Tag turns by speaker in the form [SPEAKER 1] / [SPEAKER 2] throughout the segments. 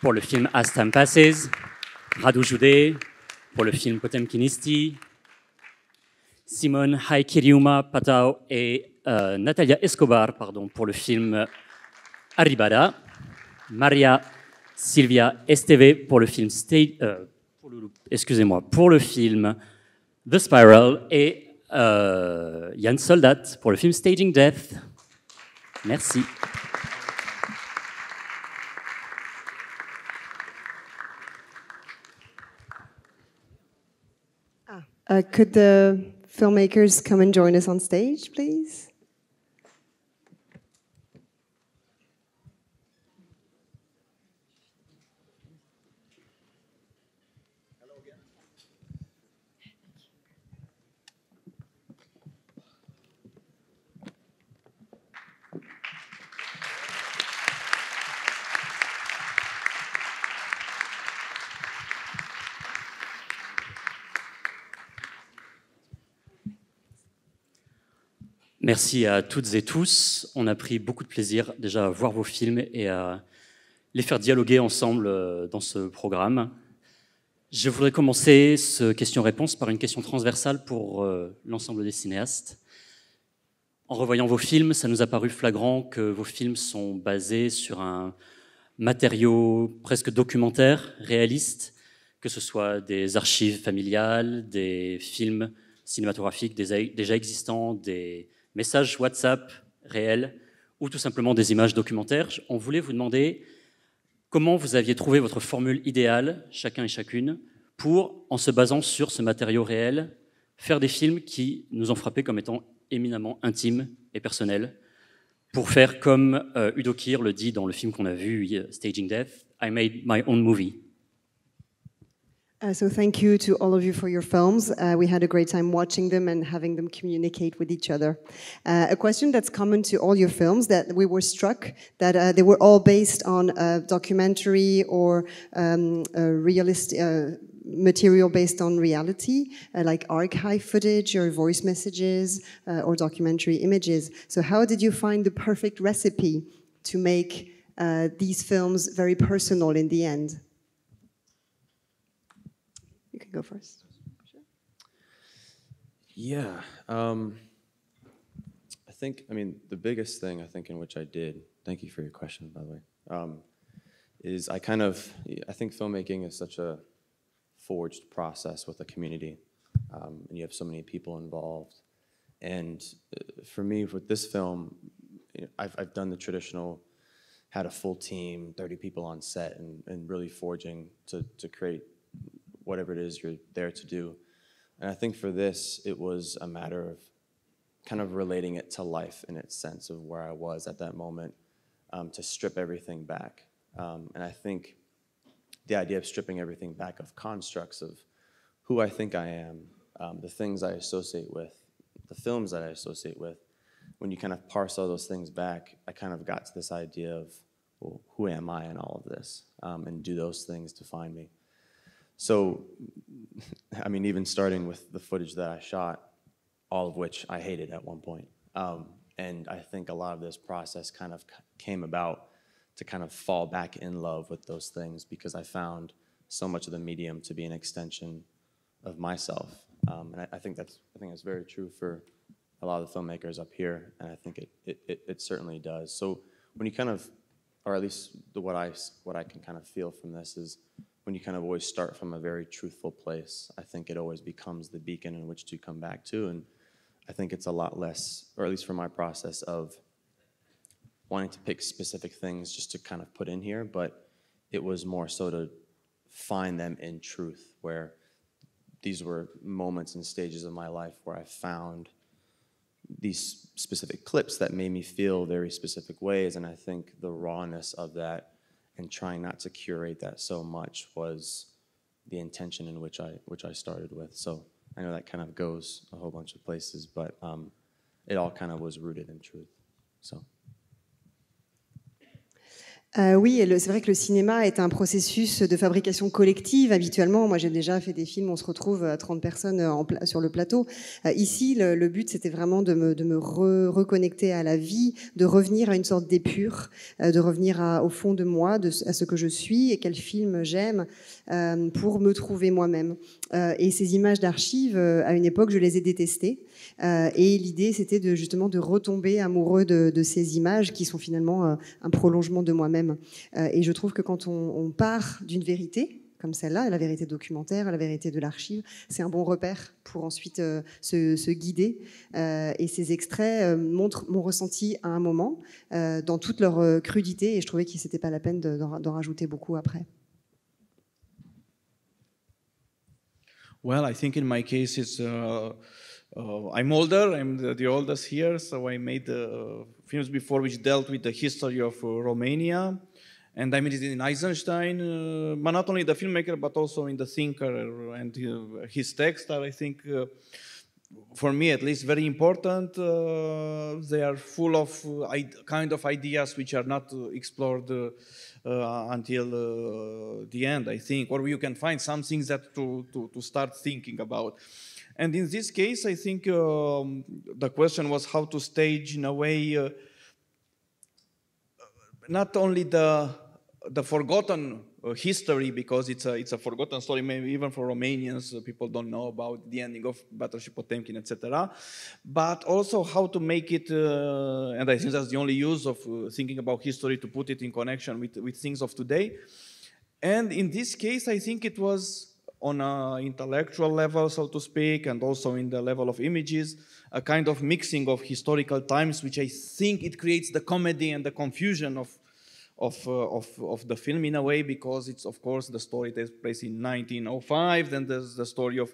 [SPEAKER 1] pour le film As Time Passes, Radu Jude pour le film Potemkinisti, Simone Haikiriuma Patao et euh, Natalia Escobar pardon, pour le film Arribada, Maria Silvia Esteve pour le film euh, excusez-moi, pour le film The Spiral et euh, Yann Soldat pour le film Staging Death. Merci.
[SPEAKER 2] Uh, could the filmmakers come and join us on stage, please?
[SPEAKER 1] Merci à toutes et tous. On a pris beaucoup de plaisir déjà à voir vos films et à les faire dialoguer ensemble euh, dans ce programme. Je voudrais commencer ce question-réponse par une question transversale pour euh, l'ensemble des cinéastes. En revoyant vos films, ça nous a paru flagrant que vos films sont basés sur un matériau presque documentaire, réaliste, que ce soit des archives familiales, des films cinématographiques déjà existants, des messages WhatsApp réels ou tout simplement des images documentaires, on voulait vous demander comment vous aviez trouvé votre formule idéale, chacun et chacune, pour, en se basant sur ce matériau réel, faire des films qui nous ont frappés comme étant éminemment intimes et personnels, pour faire comme euh, Udo Kier le dit dans le film qu'on a vu, euh, Staging Death, I made my own movie.
[SPEAKER 2] Uh, so thank you to all of you for your films. Uh, we had a great time watching them and having them communicate with each other. Uh, a question that's common to all your films that we were struck that uh, they were all based on documentary or um, realistic uh, material based on reality, uh, like archive footage or voice messages or documentary images. So how did you find the perfect recipe to make these films very personal in the end? You can go first. Sure.
[SPEAKER 3] Yeah. Um, I think, I mean, the biggest thing I think in which I did, thank you for your question, by the way, um, is I kind of, I think filmmaking is such a forged process with a community. Um, and you have so many people involved. And uh, for me, with this film, I've, I've done the traditional, had a full team, 30 people on set, and, and really forging to, to create whatever it is you're there to do. And I think for this, it was a matter of kind of relating it to life in its sense of where I was at that moment um, to strip everything back. Um, and I think the idea of stripping everything back of constructs of who I think I am, um, the things I associate with, the films that I associate with, when you kind of parse all those things back, I kind of got to this idea of, well, who am I in all of this? Um, and do those things define me? So, I mean, even starting with the footage that I shot, all of which I hated at one point. Um, and I think a lot of this process kind of came about to kind of fall back in love with those things because I found so much of the medium to be an extension of myself. Um, and I, I, think that's I think that's very true for a lot of the filmmakers up here, and I think it it, it, it certainly does. So when you kind of, or at least the, what I what I can kind of feel from this is when you kind of always start from a very truthful place, I think it always becomes the beacon in which to come back to. And I think it's a lot less, or at least for my process, of wanting to pick specific things just to kind of put in here, but it was more so to find them in truth, where these were moments and stages of my life where I found these specific clips that made me feel very specific ways. And I think the rawness of that and trying not to curate that so much was the intention in which I which I started with. So I know that kind of goes a whole bunch of places, but um, it all kind of was rooted in truth. So.
[SPEAKER 2] Euh, oui, c'est vrai que le cinéma est un processus de fabrication collective habituellement. Moi, j'ai déjà fait des films, on se retrouve à euh, 30 personnes euh, sur le plateau. ici, le, but, c'était vraiment de me, reconnecter à la vie, de revenir à une sorte d'épure, de revenir au fond de moi, à ce que je suis et quel film j'aime pour me trouver moi-même. et ces images d'archives, à une époque, je les ai détestées euh, et l'idée, c'était de, justement de retomber amoureux de, ces images qui sont finalement euh, un prolongement de moi-même. Euh, et je trouve que quand on, part d'une vérité, comme celle-là, la vérité documentaire, la vérité de l'archive, c'est un bon repère pour ensuite se, guider. et ces extraits montrent mon ressenti à un moment, dans toute leur crudité, et je trouvais que n'était pas la peine d'en rajouter beaucoup après.
[SPEAKER 4] Well, I think in my case, it's, uh, Uh, I'm older, I'm the, the, oldest here, so I made uh, films before which dealt with the history of uh, Romania. And I am interested in Eisenstein, uh, but not only the filmmaker, but also in the thinker and uh, his texts are, I think, uh, for me at least, very important. they are full of kind of ideas which are not explored until the end, I think, or you can find some things that to, to, to start thinking about. And in this case, I think um, the question was how to stage in a way uh, not only the the forgotten uh, history because it's a it's a forgotten story maybe even for Romanians uh, people don't know about the ending of Battleship Potemkin etc. But also how to make it uh, and I think that's the only use of uh, thinking about history to put it in connection with with things of today. And in this case, I think it was on an intellectual level, so to speak, and also in the level of images, a kind of mixing of historical times, which I think it creates the comedy and the confusion of, of, uh, of, of the film in a way, because it's, of course, the story takes place in 1905, then there's the story of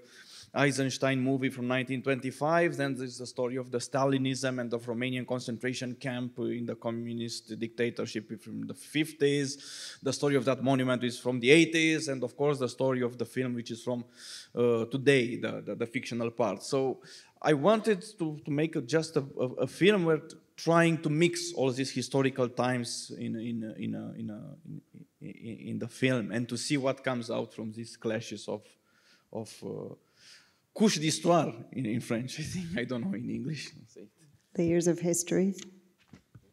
[SPEAKER 4] Eisenstein movie from 1925. Then there's the story of the Stalinism and of Romanian concentration camp in the communist dictatorship from the 50s. The story of that monument is from the 80s. And of course, the story of the film, which is from uh, today, the, the, the, fictional part. So I wanted to, to make a, just a, a, a film where trying to mix all these historical times in in in a, in, a, in, in, the film and to see what comes out from these clashes of of uh, couche d'histoire in, in, French, I think. I don't know in English.
[SPEAKER 2] The of history.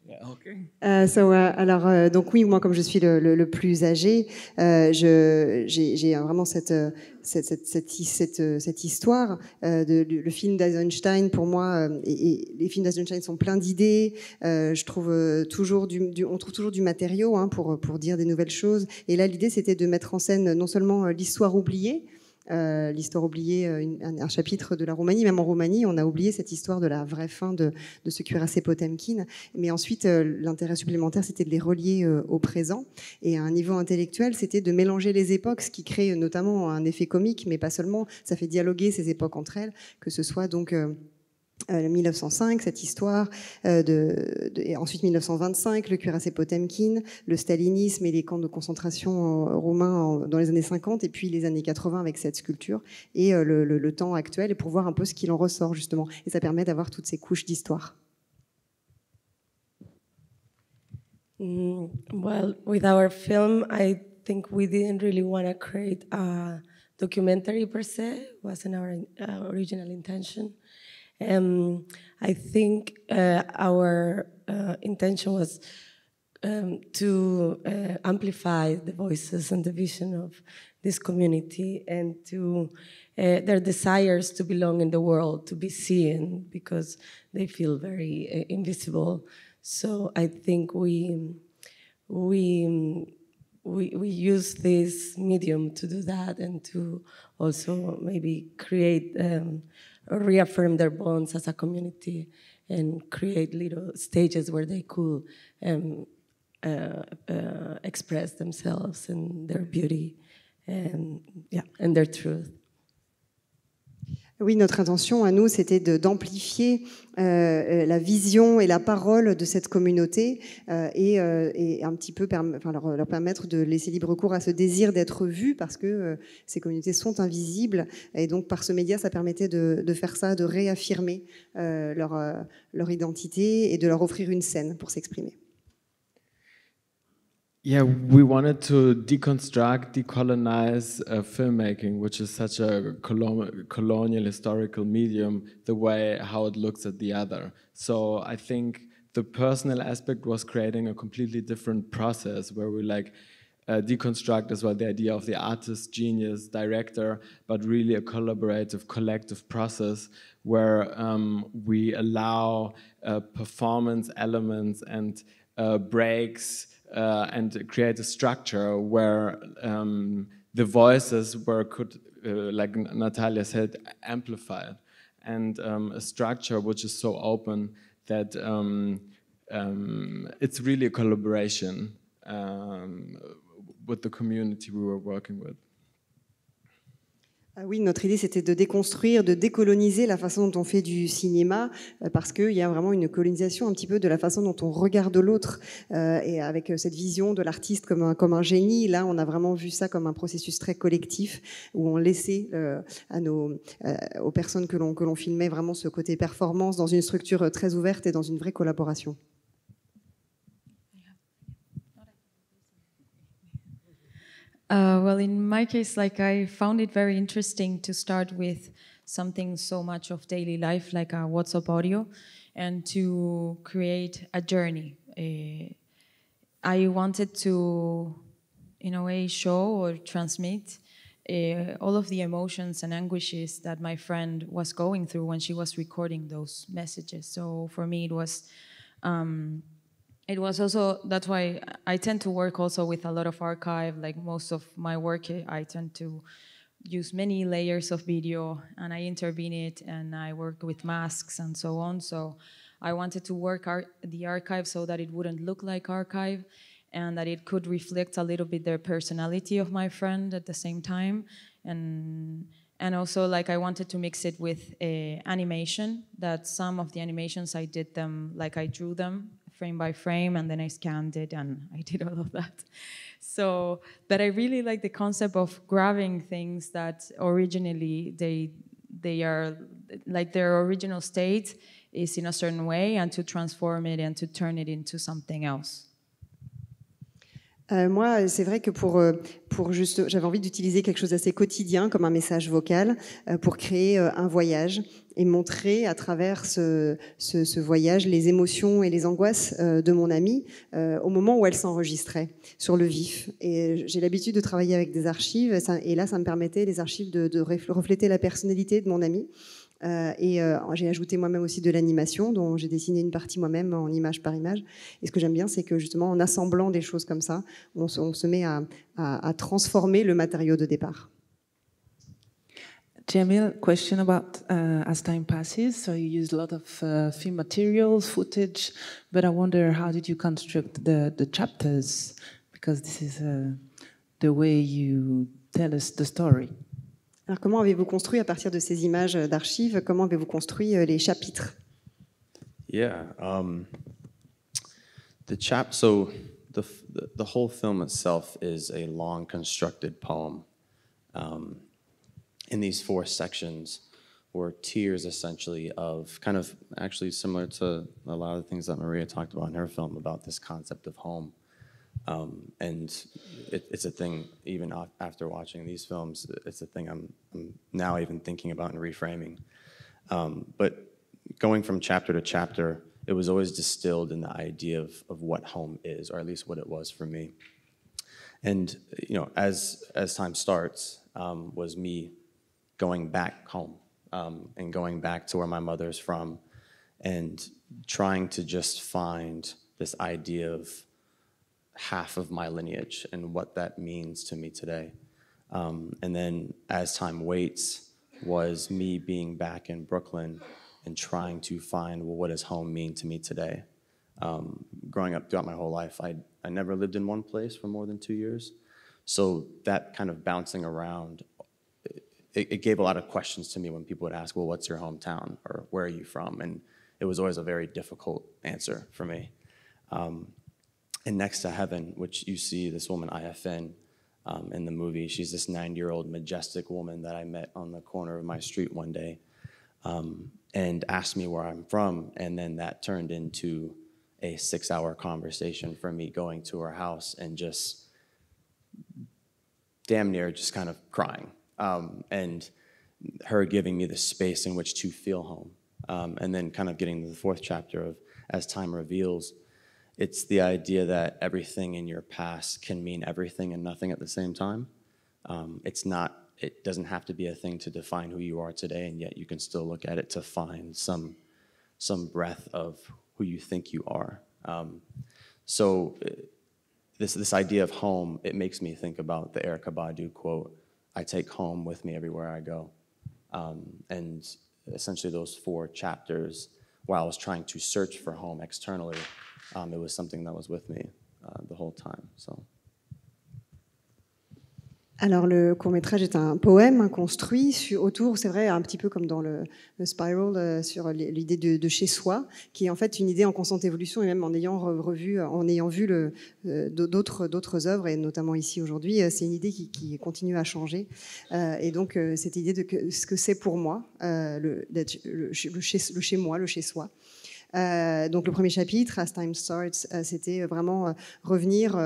[SPEAKER 4] Yeah, okay.
[SPEAKER 2] Euh, so, euh, alors, euh, donc oui, moi, comme je suis le, plus âgé, j'ai vraiment cette, cette, cette, cette, histoire. de, le, film d'Eisenstein, pour moi, et, les films d'Eisenstein sont pleins d'idées. je trouve toujours du, on trouve toujours du matériau hein, pour, pour dire des nouvelles choses. Et là, l'idée, c'était de mettre en scène non seulement l'histoire oubliée, euh, l'histoire oubliée, euh, un, chapitre de la Roumanie. Même en Roumanie, on a oublié cette histoire de la vraie fin de, ce cuirassé Potemkin. Mais ensuite, euh, l'intérêt supplémentaire, c'était de les relier au présent. Et à un niveau intellectuel, c'était de mélanger les époques, ce qui crée notamment un effet comique, mais pas seulement. Ça fait dialoguer ces époques entre elles, que ce soit donc 1905, euh, cette histoire, euh, de, et ensuite 1925, le cuirassé Potemkin, le stalinisme et les camps de concentration romains dans les années 50, et puis les années 80 avec cette sculpture, et euh, le, temps actuel, et pour voir un peu ce qu'il en ressort justement. Et ça permet d'avoir toutes ces couches d'histoire.
[SPEAKER 5] Mm, well,
[SPEAKER 2] with our film, I
[SPEAKER 5] think we didn't really want to create a documentary per se, wasn't our uh, original intention. Um, I think uh, our uh, intention was um, to uh, amplify the voices and the vision of this community and to uh, their desires to belong in the world, to be seen, because they feel very uh, invisible. So I think we we we, we use this medium to do that and to also maybe create um, reaffirm their bonds as a community and create little stages where they could um, uh, uh, express themselves
[SPEAKER 2] and their beauty and yeah and their truth. Oui, notre intention à nous, c'était d'amplifier euh, euh, la vision et la parole de cette communauté euh, et, un petit peu leur, leur, permettre de laisser libre cours à ce désir d'être vu parce que ces communautés sont invisibles et donc par ce média, ça permettait de, de faire ça, de réaffirmer leur, leur identité et de leur offrir une scène pour s'exprimer.
[SPEAKER 6] Yeah, we wanted to deconstruct, decolonize uh, filmmaking, which is such a colon colonial historical medium, the way how it looks at the other. So I think the personal aspect was creating a completely different process where we like uh, deconstruct as well the idea of the artist, genius, director, but really a collaborative, collective process where um, we allow uh, performance elements and uh, breaks uh, and create a structure where um, the voices were could, uh, like Natalia said, amplified, and um, a structure which is so open that um, um, it's really a collaboration um, with the community we were working with.
[SPEAKER 2] Ah oui, notre idée c'était de déconstruire, de décoloniser la façon dont on fait du cinéma, euh, parce qu'il y a vraiment une colonisation un petit peu de la façon dont on regarde l'autre, euh, et avec euh, cette vision de l'artiste comme un, génie. Là, on a vraiment vu ça comme un processus très collectif, où on laissait aux personnes que l'on filmait vraiment ce côté performance dans une structure très ouverte et dans une vraie collaboration.
[SPEAKER 7] Uh, well, in my case, like I found it very interesting to start with something so much of daily life, like a WhatsApp audio, and to create a journey. Uh, I wanted to, in a way, show or transmit uh, all of the emotions and anguishes that my friend was going through when she was recording those messages. So for me, it was um, it was also that's why I tend to work also with a lot of archive. Like most of my work, I tend to use many layers of video, and I intervene it, and I work with masks and so on. So I wanted to work ar the archive so that it wouldn't look like archive, and that it could reflect a little bit their personality of my friend at the same time, and and also like I wanted to mix it with a eh, animation. That some of the animations I did them like I drew them frame by frame, and then I scanned it and I did all of that. So, but I really like the concept of grabbing things that originally they they are like their original state is in a certain way, and to transform it and to turn it into something else.
[SPEAKER 2] Euh, moi, c'est vrai que pour, euh, pour juste, j'avais envie d'utiliser quelque chose d'assez quotidien comme un message vocal euh, pour créer un voyage et montrer à travers ce, voyage les émotions et les angoisses de mon amie au moment où elle s'enregistrait sur le vif. Et j'ai l'habitude de travailler avec des archives, et, là, ça me permettait les archives de, de refléter la personnalité de mon amie. Euh, et euh, j'ai ajouté moi-même aussi de l'animation, dont j'ai dessiné une partie moi-même en image par image. Et ce que j'aime bien, c'est que justement, en assemblant des choses comme ça, on se, on se met à, à, à, transformer le matériau de départ. Jamil, question about uh, as time passes. So you use a lot of uh, film materials, footage, but I wonder how did you construct the, the chapters? Because this is uh, the way you tell us the story. Alors comment avez-vous construit à partir de ces images d'archives Comment avez-vous construit euh, les chapitres
[SPEAKER 3] Yeah, um, the chap. So the, the, the whole film itself is a long constructed poem. Um, in these four sections were tiers essentially of kind of actually similar to a lot of the things that Maria talked about in her film about this concept of home. Um, and it, it's a thing, even after watching these films, it's a thing I'm, I'm now even thinking about and reframing. Um, but going from chapter to chapter, it was always distilled in the idea of, of what home is, or at least what it was for me. And you know, as as time starts, um, was me going back home um, and going back to where my mother's from, and trying to just find this idea of half of my lineage and what that means to me today. Um, and then as time waits, was me being back in Brooklyn and trying to find well, what does home mean to me today? Um, growing up throughout my whole life, I, I never lived in one place for more than two years. So that kind of bouncing around, it, it gave a lot of questions to me when people would ask, well, what's your hometown or where are you from? And it was always a very difficult answer for me. Um, and next to heaven, which you see this woman IFN um, in the movie. She's this nine-year-old majestic woman that I met on the corner of my street one day, um, and asked me where I'm from, and then that turned into a six-hour conversation for me going to her house and just damn near just kind of crying, um, and her giving me the space in which to feel home, um, and then kind of getting to the fourth chapter of as time reveals it's the idea that everything in your past can mean everything and nothing at the same time. Um, it's not. It doesn't have to be a thing to define who you are today, and yet you can still look at it to find some some breath of who you think you are. Um, so uh, this this idea of home it makes me think about the Erica Badu quote: "I take home with me everywhere I go," um, and essentially those four chapters. While I was trying to search for home externally,
[SPEAKER 2] Alors le court métrage est un poème construit autour, c'est vrai, un petit peu comme dans le, Spiral, euh, sur l'idée de, chez soi, qui est en fait une idée en constante évolution et même en ayant revu, en ayant vu euh, d'autres œuvres et notamment ici aujourd'hui, euh, c'est une idée qui, continue à changer. et donc cette idée de ce que c'est pour moi, le, chez, moi, le chez soi. Euh, donc le premier chapitre, As Time Starts, euh, c'était euh, vraiment revenir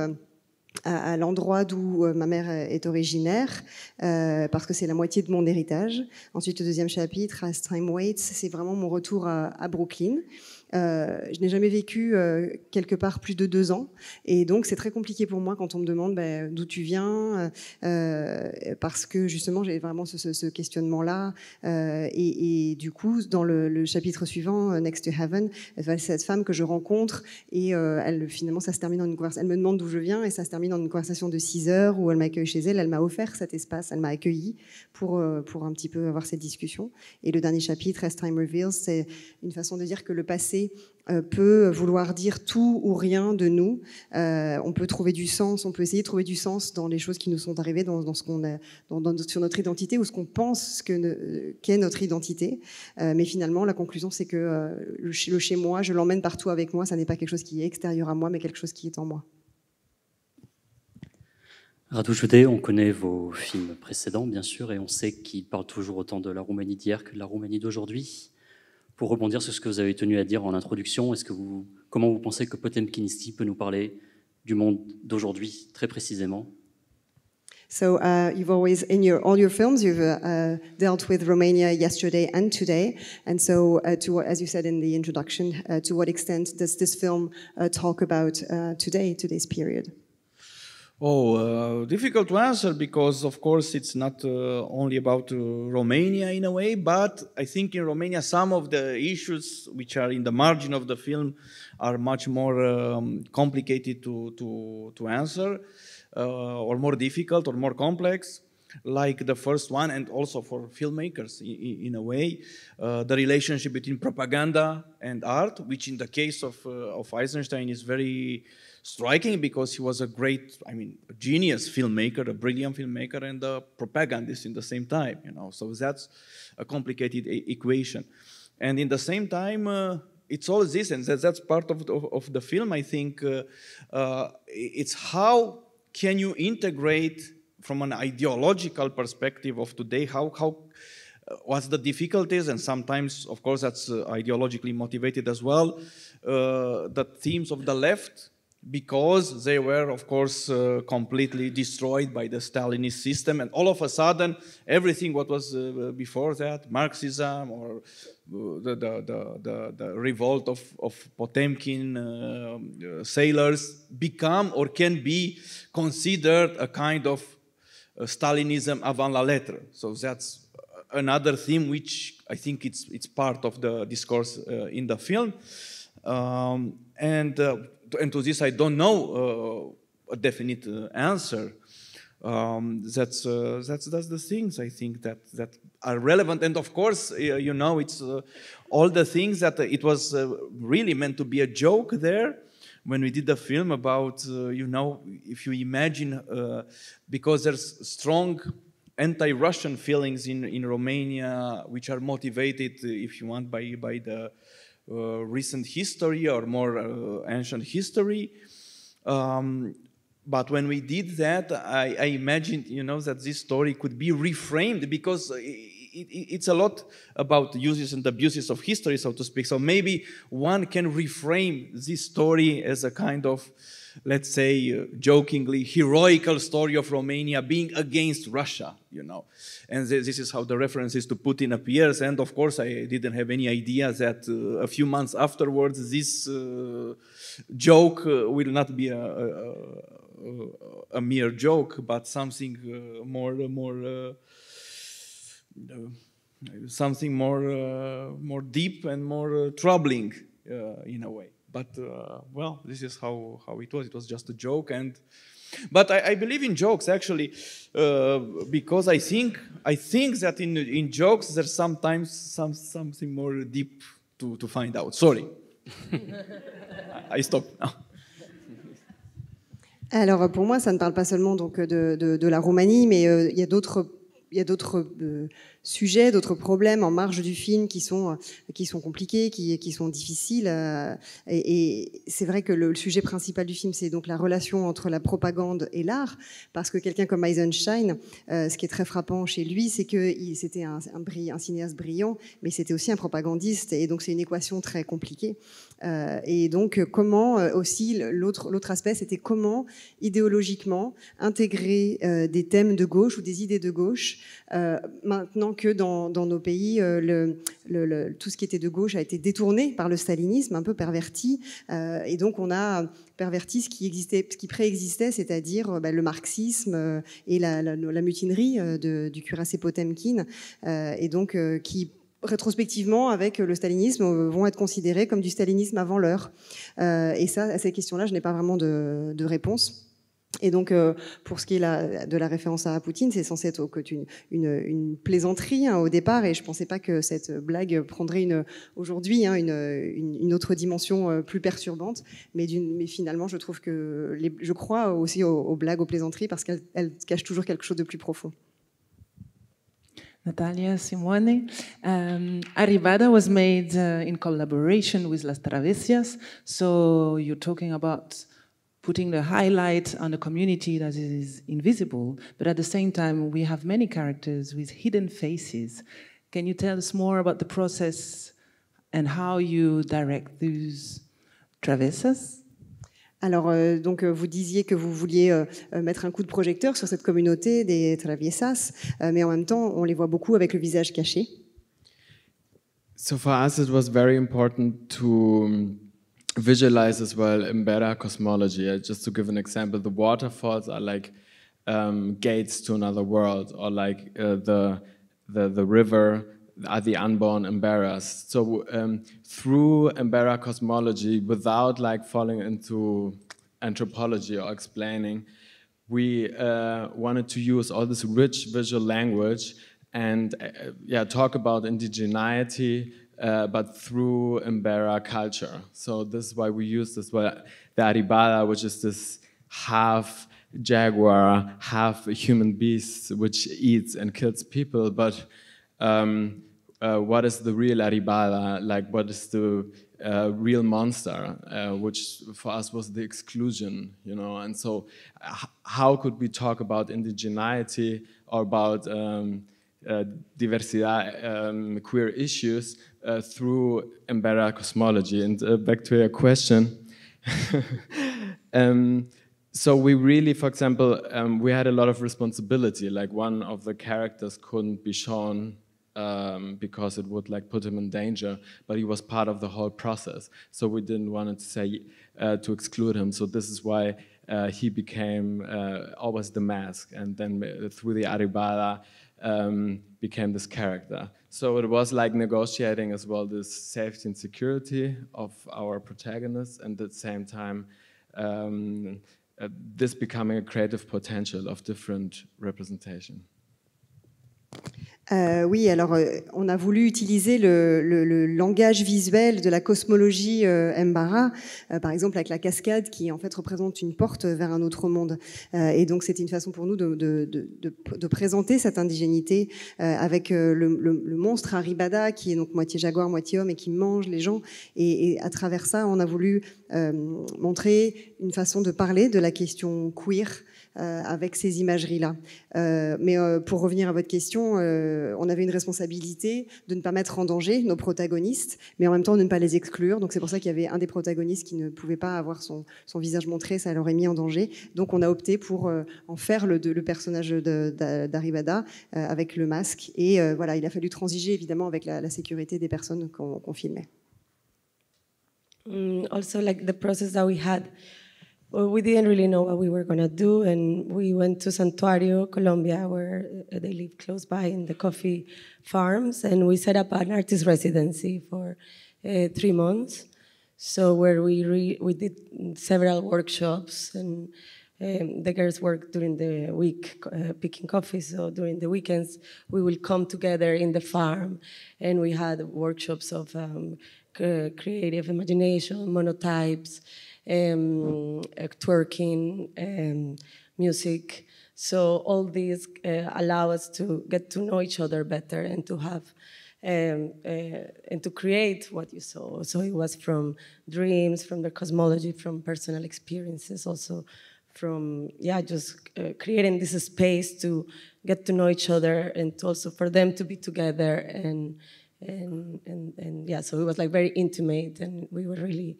[SPEAKER 2] à, l'endroit d'où ma mère est originaire, parce que c'est la moitié de mon héritage. Ensuite, le deuxième chapitre, As Time Waits, c'est vraiment mon retour à Brooklyn. Euh, je n'ai jamais vécu euh, quelque part plus de deux ans, et donc c'est très compliqué pour moi quand on me demande ben, d'où tu viens, euh, parce que justement j'ai vraiment ce, questionnement-là, et, du coup dans le, chapitre suivant, Next to Heaven, bah, cette femme que je rencontre, et elle, finalement ça se termine en une conversation, elle me demande d'où je viens, et ça se termine dans une conversation de six heures où elle m'accueille chez elle, elle m'a offert cet espace, elle m'a accueilli pour, pour un petit peu avoir cette discussion, et le dernier chapitre, As Time Reveals, c'est une façon de dire que le passé euh, peut vouloir dire tout ou rien de nous. Euh, on peut trouver du sens, on peut essayer de trouver du sens dans les choses qui nous sont arrivées, dans, ce qu'on a, dans, sur notre identité ou ce qu'on pense que qu'est notre identité. Euh, mais finalement, la conclusion, c'est que le, chez moi, je l'emmène partout avec moi. Ça n'est pas quelque chose qui est extérieur à moi, mais quelque chose qui est en moi.
[SPEAKER 1] Radoucheté, on connaît vos films précédents, bien sûr, et on sait qu'ils parlent toujours autant de la Roumanie d'hier que de la Roumanie d'aujourd'hui pour rebondir sur ce que vous avez tenu à dire en introduction. Est-ce que vous, comment vous pensez que Potemkinisti peut nous parler du monde d'aujourd'hui très précisément
[SPEAKER 2] So uh, you've always in your all your films you've uh, dealt with Romania yesterday and today, and so uh, as you said in the introduction, uh, to what extent does this film talk about today, today's period?
[SPEAKER 4] Oh, uh, difficult to answer because, of course, it's not uh, only about uh, Romania in a way, but I think in Romania some of the issues which are in the margin of the film are much more um, complicated to, to, to answer uh, or more difficult or more complex like the first one, and also for filmmakers in, in a way, uh, the relationship between propaganda and art, which in the case of, uh, of Eisenstein is very striking because he was a great, I mean, a genius filmmaker, a brilliant filmmaker, and a propagandist in the same time, you know. So that's a complicated equation. And in the same time, uh, it's all this, and that's part of, of, of, the film, I think. Uh, uh, it's how can you integrate from an ideological perspective of today, how, how uh, what's the difficulties, and sometimes, of course, that's uh, ideologically motivated as well, uh, the themes of the left, because they were, of course, uh, completely destroyed by the Stalinist system, and all of a sudden, everything what was uh, before that, Marxism or uh, the, the, the, the revolt of, of Potemkin um, sailors, become or can be considered a kind of Stalinism avant la lettre. So that's another theme which I think it's it's part of the discourse uh, in the film. Um, and uh, and to this I don't know uh, a definite uh, answer. Um, that's uh, that's that's the things I think that that are relevant. And of course, uh, you know, it's all the things that it was really meant to be a joke there when we did the film about uh, you know if you imagine uh, because there's strong anti-Russian feelings in in Romania which are motivated uh, if you want by by the uh, recent history or more uh, ancient history. Um, but when we did that, I, I, imagined, you know, that this story could be reframed because uh, it, it's a lot about uses and abuses of history, so to speak. So maybe one can reframe this story as a kind of, let's say, uh, jokingly heroical story of Romania being against Russia, you know. And th this is how the references to Putin appears. And of course, I didn't have any idea that uh, a few months afterwards, this uh, joke uh, will not be a, a, a, mere joke, but something uh, more, more uh, Uh, something more uh, more deep and more uh, troubling in a way. But well, this is how how it was. It was just a joke and. But I, I, believe in jokes actually, because I think I think that in in jokes there's sometimes some something more deep to to find out. Sorry, I stop now.
[SPEAKER 2] Alors pour moi, ça ne parle pas seulement donc de, de, de la Roumanie, mais euh, il y a d'autres il y a d'autres euh, sujets, d'autres problèmes en marge du film qui sont, euh, qui sont compliqués, qui, qui sont difficiles. Euh, et, c'est vrai que le, sujet principal du film, c'est donc la relation entre la propagande et l'art, parce que quelqu'un comme Eisenstein, euh, ce qui est très frappant chez lui, c'est que c'était un, cinéaste brillant, mais c'était aussi un propagandiste, et donc c'est une équation très compliquée. et donc comment aussi, l'autre aspect, c'était comment idéologiquement intégrer des thèmes de gauche ou des idées de gauche maintenant que dans, nos pays, euh, le, tout ce qui était de gauche a été détourné par le stalinisme, un peu perverti. Euh, et donc, on a perverti ce qui, existait, ce qui préexistait, c'est-à-dire euh, bah, le marxisme et la, mutinerie du cuirassé Potemkin, et donc qui rétrospectivement, avec le stalinisme, vont être considérés comme du stalinisme avant l'heure. et ça, à cette question là je n'ai pas vraiment de réponse. Et donc, euh, pour ce qui est de la référence à Poutine, c'est censé être une, plaisanterie hein, au départ, et je ne pensais pas que cette blague prendrait aujourd'hui hein, une, autre dimension euh, plus perturbante. Mais, mais, finalement, je trouve que je crois aussi aux, blagues, aux plaisanteries, parce qu'elles cachent toujours quelque chose de plus profond. Natalia Simone. Um, was made uh, in collaboration with Las Travesias, so you're talking about putting the highlight on a community that is invisible, but at the same time, we have many characters with hidden faces. Can you tell us more about the process and how you direct those traverses Alors, euh, donc, euh, vous disiez que vous vouliez euh, mettre un coup de projecteur sur cette communauté des traviesas, mais en même temps, on les voit beaucoup avec le visage caché.
[SPEAKER 6] So for us, it was very important to um, visualize as well in better cosmology. Uh, just to give an example, the waterfalls are like um, gates to another world, or like uh, the, the the river are the unborn embarrassed. So um, through Embera cosmology, without like falling into anthropology or explaining, we uh, wanted to use all this rich visual language and uh, yeah, talk about indigeneity uh, but through Embera culture. So this is why we use this, well, the Aribada, which is this half jaguar, half human beast, which eats and kills people. But um, uh, what is the real Aribada? Like, what is the uh, real monster, uh, which for us was the exclusion, you know. And so, how could we talk about indigeneity or about um, uh, uh um, queer issues uh, through Embera cosmology. And uh, back to your question. um, so we really, for example, um, we had a lot of responsibility. Like one of the characters couldn't be shown um, because it would like put him in danger, but he was part of the whole process. So we didn't want to say uh, to exclude him. So this is why uh, he became uh, always the mask, and then uh, through the arribada um, became this character. So it was like negotiating as well this safety and security of our protagonists, and at the same time, um, uh, this becoming a creative potential of different representation.
[SPEAKER 2] Euh, oui, alors euh, on a voulu utiliser le, langage visuel de la cosmologie euh, Mbara, euh, par exemple avec la cascade qui en fait représente une porte vers un autre monde. et donc c'est une façon pour nous de, présenter cette indigénité avec le, monstre Aribada qui est donc moitié jaguar, moitié homme et qui mange les gens. Et, à travers ça, on a voulu montrer une façon de parler de la question queer avec ces imageries-là. mais pour revenir à votre question, euh, euh, on avait une responsabilité de ne pas mettre en danger nos protagonistes, mais en même temps de ne pas les exclure. Donc c'est pour ça qu'il y avait un des protagonistes qui ne pouvait pas avoir son, visage montré, ça l'aurait mis en danger. Donc on a opté pour euh, en faire le, personnage d'Aribada euh, avec le masque. Et voilà, il a fallu transiger évidemment avec la, sécurité des personnes qu'on filmait.
[SPEAKER 5] Mm, also like the process that we had. well, we didn't really know what we were going to do. And we went to Santuario, Colombia, where uh, they live close by in the coffee farms. And we set up an artist residency for uh, three months. So where we, we did several workshops and um, the girls work during the week uh, picking coffee, so during the weekends we will come together in the farm, and we had workshops of um, creative imagination, monotypes, um, uh, twerking, um, music. So all these uh, allow us to get to know each other better and to have um, uh, and to create what you saw. So it was from dreams, from the cosmology, from personal experiences, also from yeah, just uh, creating this space to get to know each other and also for them to be together and and and and yeah. So it was like very intimate, and we were really.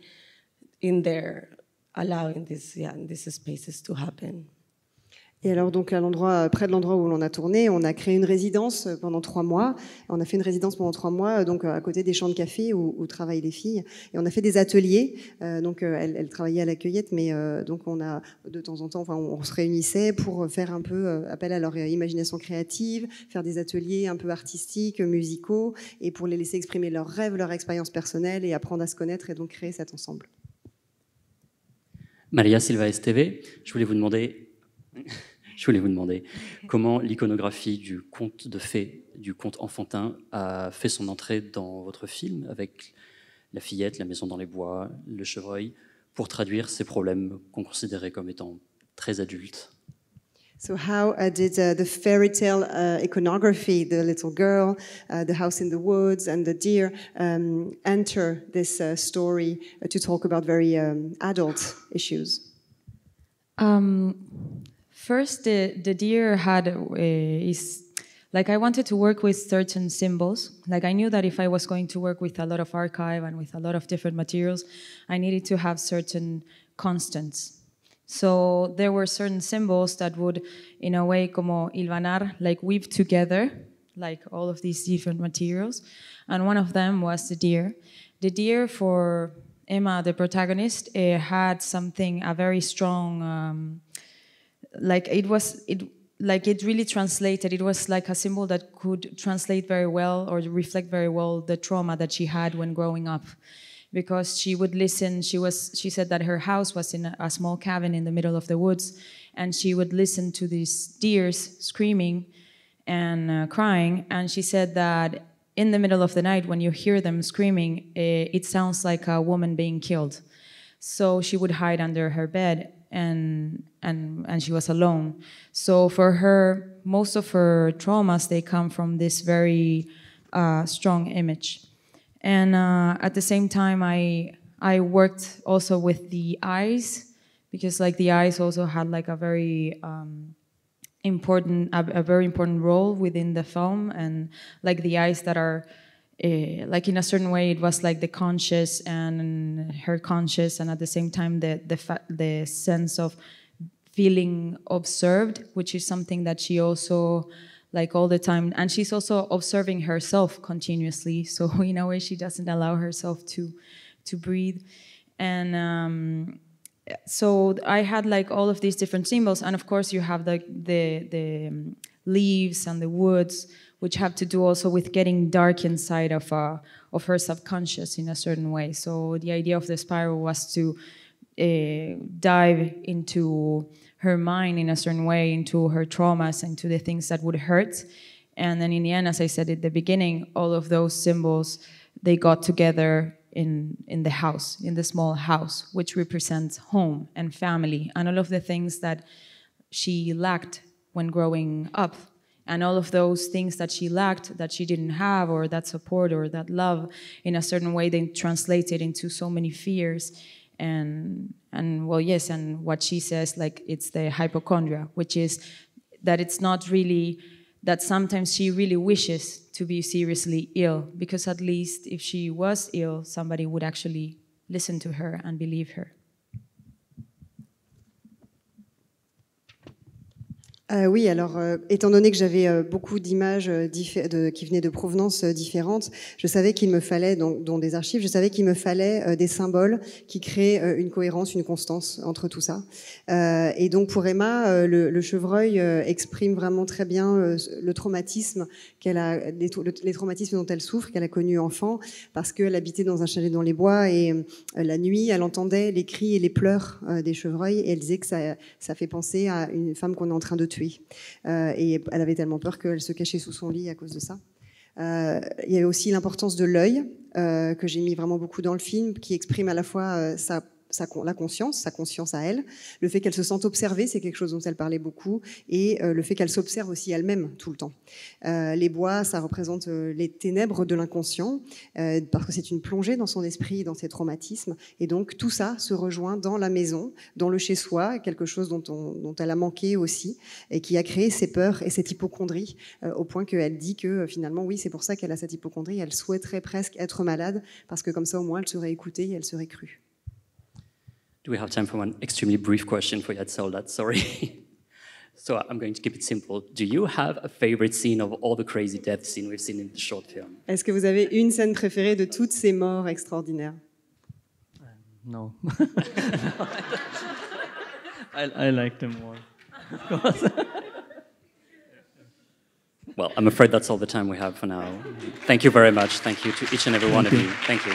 [SPEAKER 5] in there allowing spaces to happen.
[SPEAKER 2] Et alors donc à l'endroit, près de l'endroit où l'on a tourné, on a créé une résidence euh, pendant trois mois. On a fait une résidence pendant trois mois, euh, donc euh, à côté des champs de café où, travaillent les filles. Et on a fait des ateliers. donc elles, travaillaient à la cueillette, mais donc on a de temps en temps, enfin, on, se réunissait pour faire un peu appel à leur imagination créative, faire des ateliers un peu artistiques, musicaux, et pour les laisser exprimer leurs rêves, leur expérience personnelle et apprendre à se connaître et donc créer cet ensemble.
[SPEAKER 1] Maria Silva STV, je voulais vous demander, je voulais vous demander comment l'iconographie du conte de fées, du conte enfantin, a fait son entrée dans votre film avec la fillette, la maison dans les bois, le chevreuil, pour traduire ces problèmes qu'on considérait comme étant très adultes.
[SPEAKER 2] So how uh, did uh, the fairy tale uh, iconography, the little girl, uh, the house in the woods, and the deer, um, enter this uh, story to talk about very um, adult issues?
[SPEAKER 7] Um, first, the, the deer had is like I wanted to work with certain symbols. Like I knew that if I was going to work with a lot of archive and with a lot of different materials, I needed to have certain constants so there were certain symbols that would, in a way, como hilvanar, like weave together, like all of these different materials. And one of them was the deer. The deer for Emma, the protagonist, eh, had something, a very strong, um, like it was, it like it really translated it was like a symbol that could translate very well or reflect very well the trauma that she had when growing up because she would listen she was she said that her house was in a, small cabin in the middle of the woods and she would listen to these deers screaming and uh, crying and she said that in the middle of the night when you hear them screaming it, eh, it sounds like a woman being killed so she would hide under her bed and and and she was alone so for her most of her traumas they come from this very uh, strong image and uh, at the same time, I I worked also with the eyes because like the eyes also had like a very um, important a, a, very important role within the film and like the eyes that are uh, like in a certain way it was like the conscious and her conscious and at the same time the the the sense of feeling observed which is something that she also like all the time. And she's also observing herself continuously. So in a way, she doesn't allow herself to to breathe. And um, so I had like all of these different symbols, and of course you have like the, the um, leaves and the woods, which have to do also with getting dark inside of a, uh, of her subconscious in a certain way. So the idea of the spiral was to uh, dive into her mind in a certain way into her traumas and to the things that would hurt. And then in the end, as I said at the beginning, all of those symbols they got together in in the house, in the small house, which represents home and family and all of the things that she lacked when growing up and all of those things that she lacked that she didn't have or that support or that love in a certain way they translated into so many fears and and well, yes, and what she says, like it's the hypochondria, which is that it's not really that sometimes she really wishes to be seriously ill because at least if she was ill, somebody would actually listen to her and believe her.
[SPEAKER 2] Euh, oui, alors euh, étant donné que j'avais euh, beaucoup d'images qui venaient de provenances différentes, je savais qu'il me fallait, donc, dont des archives, je savais qu'il me fallait des symboles qui créent une cohérence, une constance entre tout ça. et donc pour Emma, le, chevreuil exprime vraiment très bien le traumatisme qu'elle a, les, traumatismes dont elle souffre, qu'elle a connu enfant, parce qu'elle habitait dans un chalet dans les bois et la nuit, elle entendait les cris et les pleurs des chevreuils et elle disait que ça, ça fait penser à une femme qu'on est en train de euh, et elle avait tellement peur qu'elle se cachait sous son lit à cause de ça. Euh, il y avait aussi l'importance de l'œil, euh, que j'ai mis vraiment beaucoup dans le film, qui exprime à la fois ça. sa sa, la conscience, sa conscience à elle. Le fait qu'elle se sente observée, c'est quelque chose dont elle parlait beaucoup, et euh, le fait qu'elle s'observe aussi elle-même tout le temps. Euh, les bois, ça représente euh, les ténèbres de l'inconscient, parce que c'est une plongée dans son esprit, dans ses traumatismes, et donc tout ça se rejoint dans la maison, dans le chez-soi, quelque chose dont, dont, elle a manqué aussi, et qui a créé ses peurs et cette hypochondrie, au point qu'elle dit que finalement, oui, c'est pour ça qu'elle a cette hypochondrie, elle souhaiterait presque être malade, parce que comme ça, au moins, elle serait écoutée et elle serait crue.
[SPEAKER 1] Do we have time for one extremely brief question for Yatzel? That's sorry. so I'm going to keep it simple. Do you have a favorite scene of all the crazy death scene we've seen in the short film?
[SPEAKER 2] Est-ce que vous avez une scène préférée de toutes ces morts extraordinaires?
[SPEAKER 1] Uh, no. no I, I like them all. Of course. well, I'm afraid that's all the time we have for now. Thank you very much. Thank you to each and every one of you. Thank you.